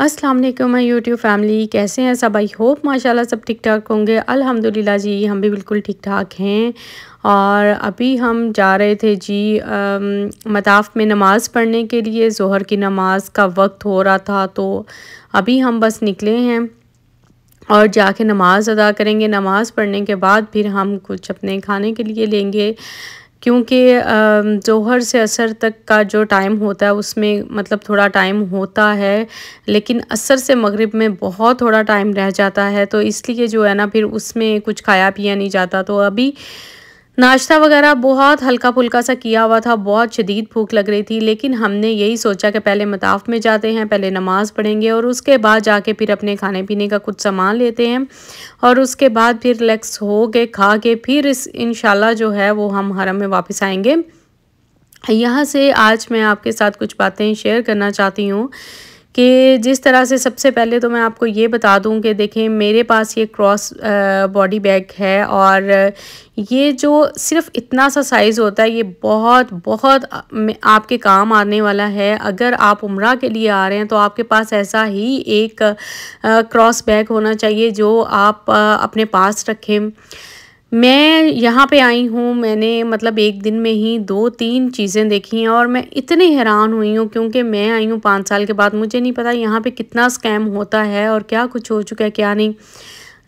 अस्सलाम वालेकुम मैं यूट्यूब फैमिली कैसे हैं सब आई होप माशाल्लाह सब ठीक ठाक होंगे अल्हम्दुलिल्लाह जी हम भी बिल्कुल ठीक ठाक हैं और अभी हम जा रहे थे जी आ, मताफ में नमाज़ पढ़ने के लिए जहर की नमाज़ का वक्त हो रहा था तो अभी हम बस निकले हैं और जाके नमाज़ अदा करेंगे नमाज़ पढ़ने के बाद फिर हम कुछ अपने खाने के लिए लेंगे क्योंकि जोहर से असर तक का जो टाइम होता है उसमें मतलब थोड़ा टाइम होता है लेकिन असर से मगरिब में बहुत थोड़ा टाइम रह जाता है तो इसलिए जो है ना फिर उसमें कुछ खाया पिया नहीं जाता तो अभी नाश्ता वगैरह बहुत हल्का फुल्का सा किया हुआ था बहुत शदीद भूख लग रही थी लेकिन हमने यही सोचा कि पहले मताफ में जाते हैं पहले नमाज़ पढ़ेंगे और उसके बाद जाके फिर अपने खाने पीने का कुछ सामान लेते हैं और उसके बाद फिर रिलैक्स हो के खा के फिर इस इन जो है वो हम हरम में वापस आएँगे यहाँ से आज मैं आपके साथ कुछ बातें शेयर करना चाहती हूँ कि जिस तरह से सबसे पहले तो मैं आपको ये बता दूं कि देखें मेरे पास ये क्रॉस बॉडी बैग है और ये जो सिर्फ इतना सा साइज़ होता है ये बहुत बहुत आपके काम आने वाला है अगर आप उम्र के लिए आ रहे हैं तो आपके पास ऐसा ही एक क्रॉस बैग होना चाहिए जो आप अपने पास रखें मैं यहाँ पे आई हूँ मैंने मतलब एक दिन में ही दो तीन चीज़ें देखी हैं और मैं इतनी हैरान हुई हूँ क्योंकि मैं आई हूँ पाँच साल के बाद मुझे नहीं पता यहाँ पे कितना स्कैम होता है और क्या कुछ हो चुका है क्या नहीं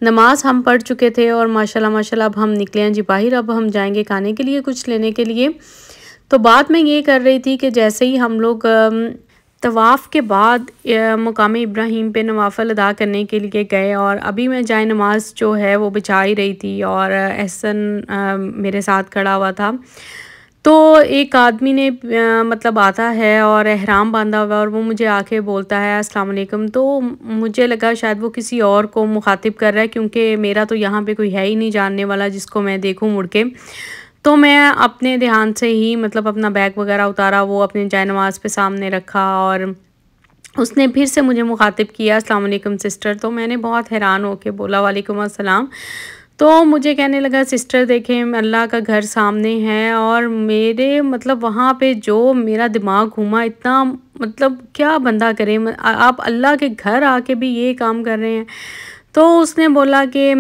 नमाज हम पढ़ चुके थे और माशाल्लाह माशाल्लाह अब हम निकले हैं जी बाहर अब हम जाएंगे खाने के लिए कुछ लेने के लिए तो बात मैं ये कर रही थी कि जैसे ही हम लोग तवाफ़ के बाद मकाम इब्राहिम पे नवाफल अदा करने के लिए गए और अभी मैं जाए नमाज़ जो है वो बिछा ही रही थी और एहसन मेरे साथ खड़ा हुआ था तो एक आदमी ने मतलब आता है और अहराम बांधा हुआ और वो मुझे आके बोलता है अस्सलाम वालेकुम तो मुझे लगा शायद वो किसी और को मुखातिब कर रहा है क्योंकि मेरा तो यहाँ पे कोई है ही नहीं जानने वाला जिसको मैं देखूँ मुड़ के तो मैं अपने ध्यान से ही मतलब अपना बैग वगैरह उतारा वो अपने जाय नवाज़ पे सामने रखा और उसने फिर से मुझे मुखातिब किया वालेकुम सिस्टर तो मैंने बहुत हैरान होके बोला वालेकुम अस्सलाम तो मुझे कहने लगा सिस्टर देखें अल्लाह का घर सामने है और मेरे मतलब वहाँ पे जो मेरा दिमाग घूमा इतना मतलब क्या बंदा करे आप अल्लाह के घर आके भी ये काम कर रहे हैं तो उसने बोला कि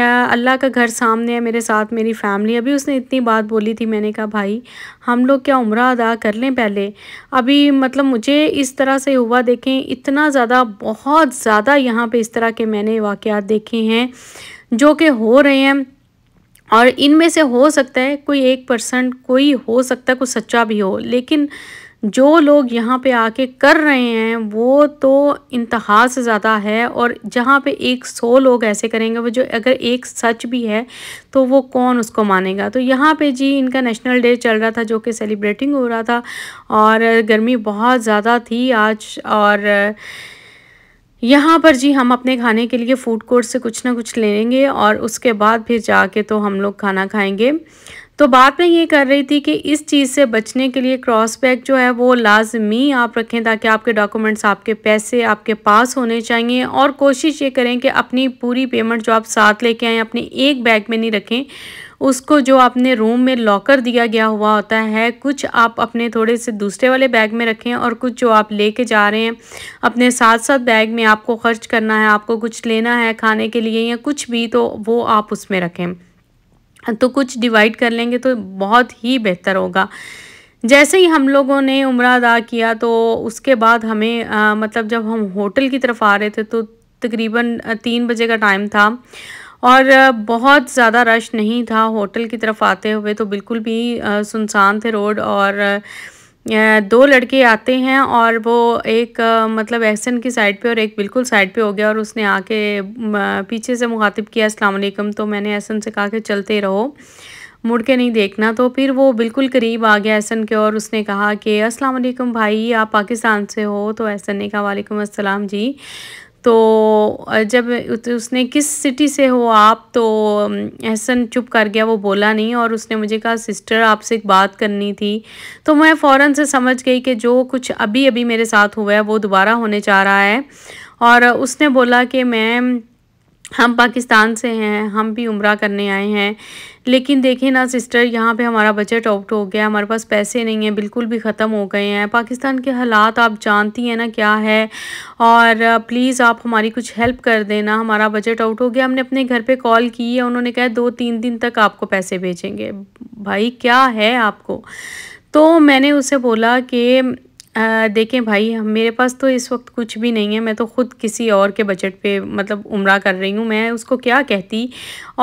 अल्लाह का घर सामने है मेरे साथ मेरी फैमिली अभी उसने इतनी बात बोली थी मैंने कहा भाई हम लोग क्या उम्र अदा कर लें पहले अभी मतलब मुझे इस तरह से हुआ देखें इतना ज़्यादा बहुत ज़्यादा यहाँ पे इस तरह के मैंने वाक़ देखे हैं जो कि हो रहे हैं और इनमें से हो सकता है कोई एक परसेंट कोई हो सकता है कुछ सच्चा भी हो लेकिन जो लोग यहाँ पे आके कर रहे हैं वो तो इंतहा से ज़्यादा है और जहाँ पे एक सौ लोग ऐसे करेंगे वो जो अगर एक सच भी है तो वो कौन उसको मानेगा तो यहाँ पे जी इनका नेशनल डे चल रहा था जो कि सेलिब्रेटिंग हो रहा था और गर्मी बहुत ज़्यादा थी आज और यहाँ पर जी हम अपने खाने के लिए फूड कोर्ट से कुछ ना कुछ ले लेंगे और उसके बाद फिर जाके तो हम लोग खाना खाएँगे तो बात मैं ये कर रही थी कि इस चीज़ से बचने के लिए क्रॉस बैग जो है वो लाजमी आप रखें ताकि आपके डॉक्यूमेंट्स आपके पैसे आपके पास होने चाहिए और कोशिश ये करें कि अपनी पूरी पेमेंट जो आप साथ लेके आएँ अपने एक बैग में नहीं रखें उसको जो आपने रूम में लॉकर दिया गया हुआ होता है कुछ आप अपने थोड़े से दूसरे वाले बैग में रखें और कुछ जो आप लेके जा रहे हैं अपने साथ साथ बैग में आपको खर्च करना है आपको कुछ लेना है खाने के लिए या कुछ भी तो वो आप उसमें रखें तो कुछ डिवाइड कर लेंगे तो बहुत ही बेहतर होगा जैसे ही हम लोगों ने उम्र अदा किया तो उसके बाद हमें आ, मतलब जब हम होटल की तरफ आ रहे थे तो तकरीबन तीन बजे का टाइम था और बहुत ज़्यादा रश नहीं था होटल की तरफ आते हुए तो बिल्कुल भी सुनसान थे रोड और दो लड़के आते हैं और वो एक मतलब एहसन की साइड पे और एक बिल्कुल साइड पे हो गया और उसने आके पीछे से मुखातिब किया अस्सलाम वालेकुम तो मैंने एहसन से कहा कि चलते रहो मुड़ के नहीं देखना तो फिर वो बिल्कुल करीब आ गया एहसन के और उसने कहा कि अस्सलाम वालेकुम भाई आप पाकिस्तान से हो तो एहसन ने कहा वालेकुम अस्सलाम जी तो जब उसने किस सिटी से हो आप तो एहसन चुप कर गया वो बोला नहीं और उसने मुझे कहा सिस्टर आपसे एक बात करनी थी तो मैं फ़ौर से समझ गई कि जो कुछ अभी अभी मेरे साथ हुआ है वो दोबारा होने जा रहा है और उसने बोला कि मैम हम पाकिस्तान से हैं हम भी उम्र करने आए हैं लेकिन देखें ना सिस्टर यहाँ पे हमारा बजट आउट हो गया हमारे पास पैसे नहीं हैं बिल्कुल भी ख़त्म हो गए हैं पाकिस्तान के हालात आप जानती हैं ना क्या है और प्लीज़ आप हमारी कुछ हेल्प कर देना हमारा बजट आउट हो गया हमने अपने घर पे कॉल की है उन्होंने कहा दो तीन दिन तक आपको पैसे भेजेंगे भाई क्या है आपको तो मैंने उसे बोला कि देखें भाई मेरे पास तो इस वक्त कुछ भी नहीं है मैं तो ख़ुद किसी और के बजट पे मतलब उम्र कर रही हूँ मैं उसको क्या कहती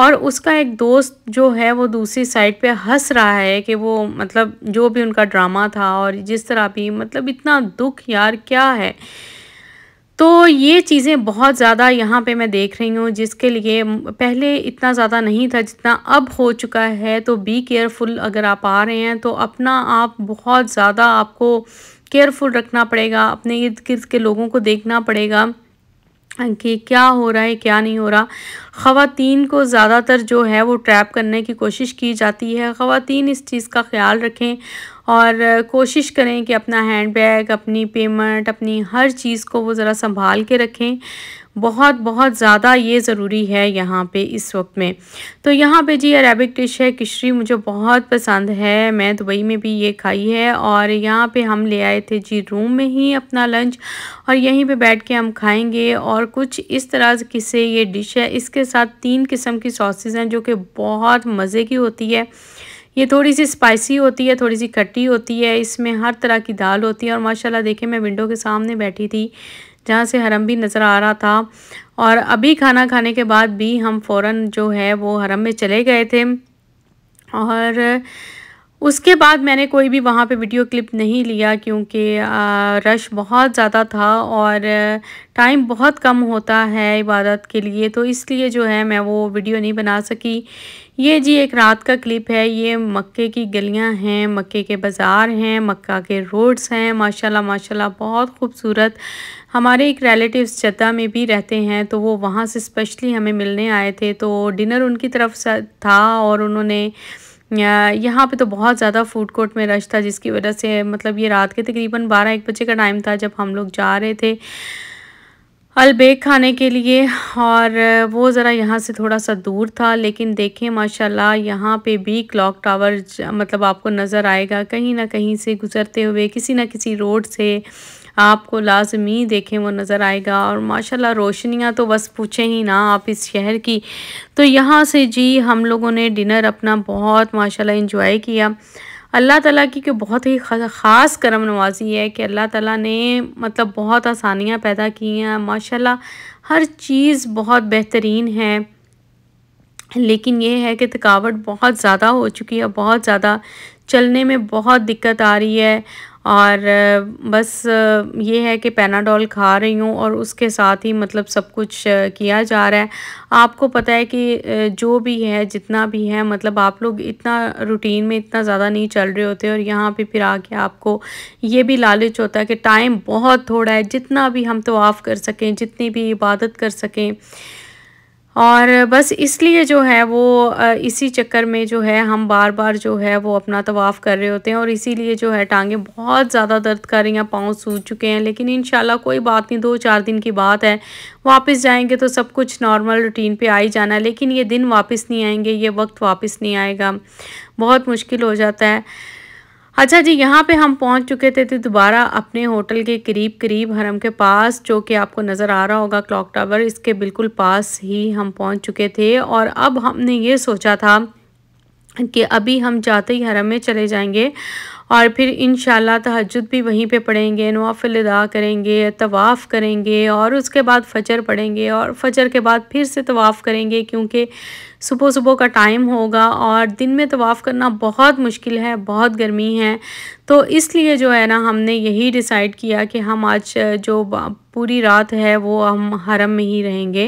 और उसका एक दोस्त जो है वो दूसरी साइड पे हंस रहा है कि वो मतलब जो भी उनका ड्रामा था और जिस तरह भी मतलब इतना दुख यार क्या है तो ये चीज़ें बहुत ज़्यादा यहाँ पे मैं देख रही हूँ जिसके लिए पहले इतना ज़्यादा नहीं था जितना अब हो चुका है तो बी केयरफुल अगर आप आ रहे हैं तो अपना आप बहुत ज़्यादा आपको केयरफुल रखना पड़ेगा अपने इर्द गिर्द के लोगों को देखना पड़ेगा कि क्या हो रहा है क्या नहीं हो रहा ख़वातीन को ज़्यादातर जो है वो ट्रैप करने की कोशिश की जाती है ख़वातीन इस चीज़ का ख्याल रखें और कोशिश करें कि अपना हैंड बैग अपनी पेमेंट अपनी हर चीज़ को वो ज़रा संभाल के रखें बहुत बहुत ज़्यादा ये ज़रूरी है यहाँ पे इस वक्त में तो यहाँ पे जी अरेबिक डिश है किशरी मुझे बहुत पसंद है मैं दुबई में भी ये खाई है और यहाँ पे हम ले आए थे जी रूम में ही अपना लंच और यहीं पे बैठ के हम खाएंगे और कुछ इस तरह की से ये डिश है इसके साथ तीन किस्म की सॉसेज हैं जो कि बहुत मज़े की होती है ये थोड़ी सी स्पाइसी होती है थोड़ी सी खट्टी होती है इसमें हर तरह की दाल होती है और माशाल्लाह देखें मैं विंडो के सामने बैठी थी जहाँ से हरम भी नज़र आ रहा था और अभी खाना खाने के बाद भी हम फ़ौर जो है वो हरम में चले गए थे और उसके बाद मैंने कोई भी वहाँ पे वीडियो क्लिप नहीं लिया क्योंकि रश बहुत ज़्यादा था और टाइम बहुत कम होता है इबादत के लिए तो इसलिए जो है मैं वो वीडियो नहीं बना सकी ये जी एक रात का क्लिप है ये मक्के की गलियां हैं मक्के के बाज़ार हैं मक्का के रोड्स हैं माशाल्लाह माशाल्लाह बहुत खूबसूरत हमारे एक रिलेटिव्स जद्दा में भी रहते हैं तो वो वहाँ से स्पेशली हमें मिलने आए थे तो डिनर उनकी तरफ था और उन्होंने यहाँ पे तो बहुत ज़्यादा फूड कोर्ट में रश था जिसकी वजह से मतलब ये रात के तकरीबन बारह एक बजे का टाइम था जब हम लोग जा रहे थे अलबेग खाने के लिए और वो ज़रा यहाँ से थोड़ा सा दूर था लेकिन देखें माशाल्लाह यहाँ पे भी क्लॉक टावर मतलब आपको नज़र आएगा कहीं ना कहीं से गुज़रते हुए किसी ना किसी रोड से आपको लाजमी देखें वो नज़र आएगा और माशाल्लाह रोशनियाँ तो बस पूछें ही ना आप इस शहर की तो यहाँ से जी हम लोगों ने डिनर अपना बहुत माशाल्लाह इन्जॉय किया अल्लाह ताला की कि बहुत ही ख़ास करम नवाजी है कि अल्लाह ताला ने मतलब बहुत आसानियाँ पैदा की हैं माशाल्लाह हर चीज़ बहुत बेहतरीन है लेकिन यह है कि थकावट बहुत ज़्यादा हो चुकी है बहुत ज़्यादा चलने में बहुत दिक्कत आ रही है और बस ये है कि पैनाडॉल खा रही हूँ और उसके साथ ही मतलब सब कुछ किया जा रहा है आपको पता है कि जो भी है जितना भी है मतलब आप लोग इतना रूटीन में इतना ज़्यादा नहीं चल रहे होते और यहाँ पे फिर आके आपको ये भी लालच होता है कि टाइम बहुत थोड़ा है जितना भी हम तो ऑफ़ कर सकें जितनी भी इबादत कर सकें और बस इसलिए जो है वो इसी चक्कर में जो है हम बार बार जो है वो अपना तवाफ़ कर रहे होते हैं और इसीलिए जो है टांगें बहुत ज़्यादा दर्द कर रही हैं पाँव सूज चुके हैं लेकिन इन कोई बात नहीं दो चार दिन की बात है वापस जाएंगे तो सब कुछ नॉर्मल रूटीन पे आ ही जाना है लेकिन ये दिन वापस नहीं आएंगे ये वक्त वापस नहीं आएगा बहुत मुश्किल हो जाता है अच्छा जी यहाँ पे हम पहुँच चुके थे तो दोबारा अपने होटल के करीब करीब हरम के पास जो कि आपको नज़र आ रहा होगा क्लॉक टावर इसके बिल्कुल पास ही हम पहुँच चुके थे और अब हमने ये सोचा था कि अभी हम जाते ही हरम में चले जाएंगे और फिर इन तहजद भी वहीं पे पढ़ेंगे नवाफिल अदा करेंगे तवाफ़ करेंगे और उसके बाद फ़जर पढ़ेंगे और फ़जर के बाद फिर से तवाफ़ करेंगे क्योंकि सुबह सुबह का टाइम होगा और दिन में तवाफ़ करना बहुत मुश्किल है बहुत गर्मी है तो इसलिए जो है ना हमने यही डिसाइड किया कि हम आज जो पूरी रात है वो हम हरम में ही रहेंगे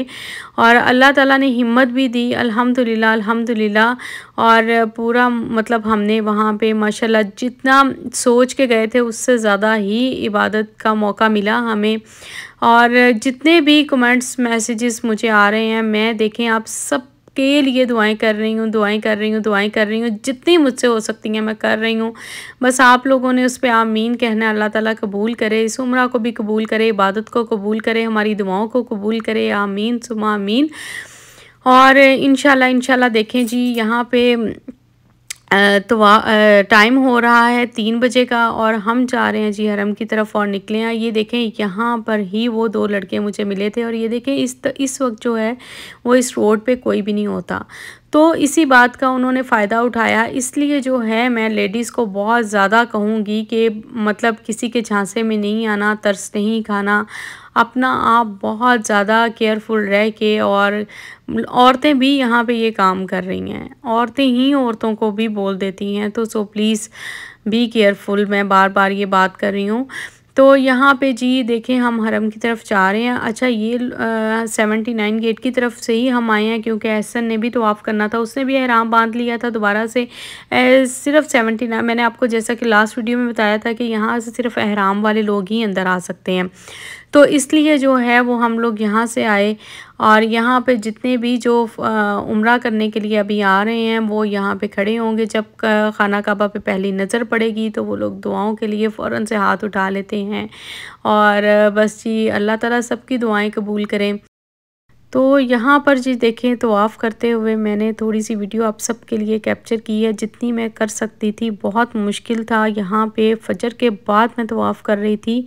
और अल्लाह ताला ने हिम्मत भी दी अल्हम्दुलिल्लाह अल्हम्दुलिल्लाह और पूरा मतलब हमने वहाँ पे माशाल्लाह जितना सोच के गए थे उससे ज़्यादा ही इबादत का मौका मिला हमें और जितने भी कमेंट्स मैसेजेस मुझे आ रहे हैं मैं देखें आप सब के लिए दुआएं कर रही हूँ दुआएं कर रही हूँ दुआएं कर रही हूँ जितनी मुझसे हो सकती हैं मैं कर रही हूँ बस आप लोगों ने उस पर आमीन कहना अल्लाह ताला कबूल करे इस उम्र को भी कबूल करे इबादत को कबूल करे हमारी दुआओं को कबूल करे आमीन सुमा आमीन और इन शाला देखें जी यहाँ पे तो टाइम हो रहा है तीन बजे का और हम जा रहे हैं जी हरम की तरफ और निकले हैं ये देखें यहाँ पर ही वो दो लड़के मुझे मिले थे और ये देखें इस इस वक्त जो है वो इस रोड पे कोई भी नहीं होता तो इसी बात का उन्होंने फ़ायदा उठाया इसलिए जो है मैं लेडीज़ को बहुत ज़्यादा कहूँगी कि मतलब किसी के झांसे में नहीं आना तरस नहीं खाना अपना आप बहुत ज़्यादा केयरफुल रह के और औरतें भी यहाँ पे ये काम कर रही हैं औरतें ही औरतों को भी बोल देती हैं तो सो प्लीज़ बी केयरफुल मैं बार बार ये बात कर रही हूँ तो यहाँ पे जी देखें हम हरम की तरफ जा रहे हैं अच्छा ये सेवेंटी नाइन गेट की तरफ से ही हम आए हैं क्योंकि एहसन ने भी तो ऑफ़ करना था उसने भी अहराम बांध लिया था दोबारा से सिर्फ सेवेंटी नाइन मैंने आपको जैसा कि लास्ट वीडियो में बताया था कि यहाँ से सिर्फ अहराम वाले लोग ही अंदर आ सकते हैं तो इसलिए जो है वो हम लोग यहाँ से आए और यहाँ पे जितने भी जो उम्र करने के लिए अभी आ रहे हैं वो यहाँ पे खड़े होंगे जब खाना काबा पे पहली नज़र पड़ेगी तो वो लोग दुआओं के लिए फ़ौर से हाथ उठा लेते हैं और बस जी अल्लाह ताला सबकी दुआएं कबूल करें तो यहाँ पर जी देखें तो ऑफ़ करते हुए मैंने थोड़ी सी वीडियो आप सब के लिए कैप्चर की है जितनी मैं कर सकती थी बहुत मुश्किल था यहाँ पे फजर के बाद मैं तो ऑफ़ कर रही थी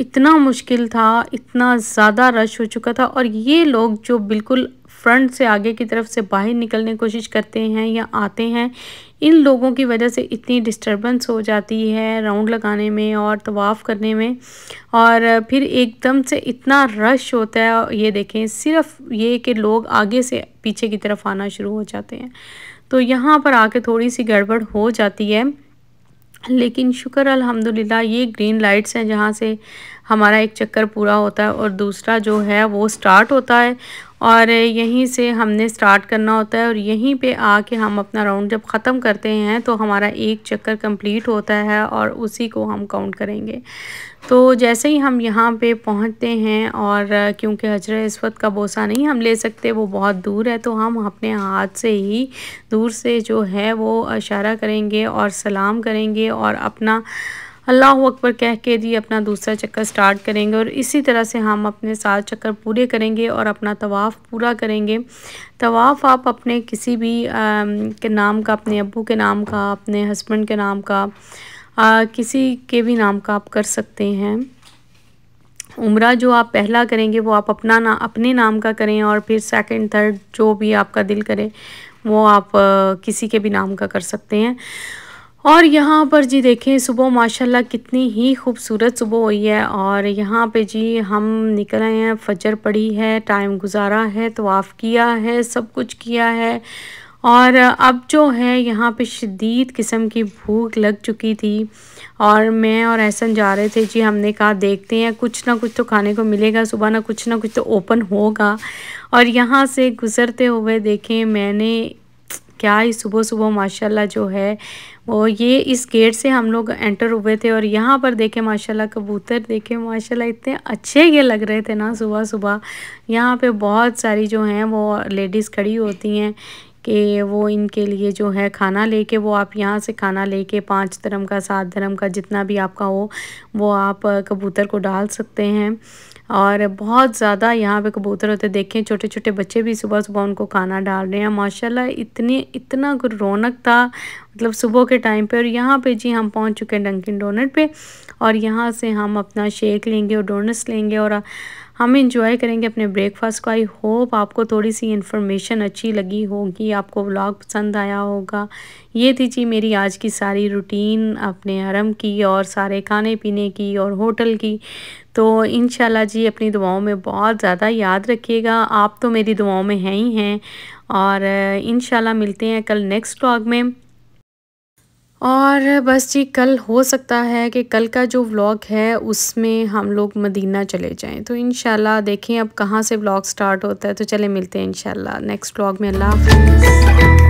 इतना मुश्किल था इतना ज़्यादा रश हो चुका था और ये लोग जो बिल्कुल फ्रंट से आगे की तरफ से बाहर निकलने की कोशिश करते हैं या आते हैं इन लोगों की वजह से इतनी डिस्टरबेंस हो जाती है राउंड लगाने में और तवाफ़ करने में और फिर एकदम से इतना रश होता है ये देखें सिर्फ ये कि लोग आगे से पीछे की तरफ आना शुरू हो जाते हैं तो यहाँ पर आके थोड़ी सी गड़बड़ हो जाती है लेकिन शुक्र अल्हम्दुलिल्लाह ये ग्रीन लाइट्स हैं जहाँ से हमारा एक चक्कर पूरा होता है और दूसरा जो है वो स्टार्ट होता है और यहीं से हमने स्टार्ट करना होता है और यहीं पे आके हम अपना राउंड जब ख़त्म करते हैं तो हमारा एक चक्कर कंप्लीट होता है और उसी को हम काउंट करेंगे तो जैसे ही हम यहाँ पे पहुँचते हैं और क्योंकि हजर इसवत का बोसा नहीं हम ले सकते वो बहुत दूर है तो हम अपने हाथ से ही दूर से जो है वो इशारा करेंगे और सलाम करेंगे और अपना अल्लाह अकबर कह के जी अपना दूसरा चक्कर स्टार्ट करेंगे और इसी तरह से हम अपने सात चक्कर पूरे करेंगे और अपना तवाफ़ पूरा करेंगे तवाफ़ आप अपने किसी भी आ, के नाम का अपने अबू के नाम का अपने हस्बैंड के नाम का आ, किसी के भी नाम का आप कर सकते हैं उम्र जो आप पहला करेंगे वो आप अपना ना अपने नाम का करें और फिर सेकंड थर्ड जो भी आपका दिल करे वो आप किसी के भी नाम का कर सकते हैं और यहाँ पर जी देखें सुबह माशाल्लाह कितनी ही खूबसूरत सुबह हुई है और यहाँ पे जी हम निकल आए हैं फजर पड़ी है टाइम गुजारा है आफ़ किया है सब कुछ किया है और अब जो है यहाँ पे शदीद किस्म की भूख लग चुकी थी और मैं और ऐसन जा रहे थे जी हमने कहा देखते हैं कुछ ना कुछ तो खाने को मिलेगा सुबह ना कुछ ना कुछ तो ओपन होगा और यहाँ से गुज़रते हुए देखें मैंने क्या ही सुबह सुबह माशाल्लाह जो है वो ये इस गेट से हम लोग एंटर हुए थे और यहाँ पर देखे माशाल्लाह कबूतर देखे माशाल्लाह इतने अच्छे ये लग रहे थे ना सुबह सुबह यहाँ पे बहुत सारी जो हैं वो लेडीज़ खड़ी होती हैं कि वो इनके लिए जो है खाना लेके वो आप यहाँ से खाना लेके पाँच धर्म का सात धर्म का जितना भी आपका हो वो आप कबूतर को डाल सकते हैं और बहुत ज़्यादा यहाँ पे कबूतर होते देखें छोटे छोटे बच्चे भी सुबह सुबह उनको खाना डाल रहे हैं माशाल्लाह इतनी इतना रौनक था मतलब सुबह के टाइम पे और यहाँ पे जी हम पहुँच चुके हैं डंकिन डोनट पे और यहाँ से हम अपना शेक लेंगे और डोनट्स लेंगे और हम इंजॉय करेंगे अपने ब्रेकफास्ट को आई होप आपको थोड़ी सी इन्फॉर्मेशन अच्छी लगी होगी आपको व्लॉग पसंद आया होगा ये थी जी मेरी आज की सारी रूटीन अपने हरम की और सारे खाने पीने की और होटल की तो इन जी अपनी दुआओं में बहुत ज़्यादा याद रखिएगा आप तो मेरी दुआओं में हैं ही हैं और इन मिलते हैं कल नेक्स्ट व्लॉग में और बस जी कल हो सकता है कि कल का जो व्लॉग है उसमें हम लोग मदीना चले जाएं तो इन देखें अब कहाँ से व्लॉग स्टार्ट होता है तो चले मिलते हैं इन नेक्स्ट व्लॉग में अल्लाह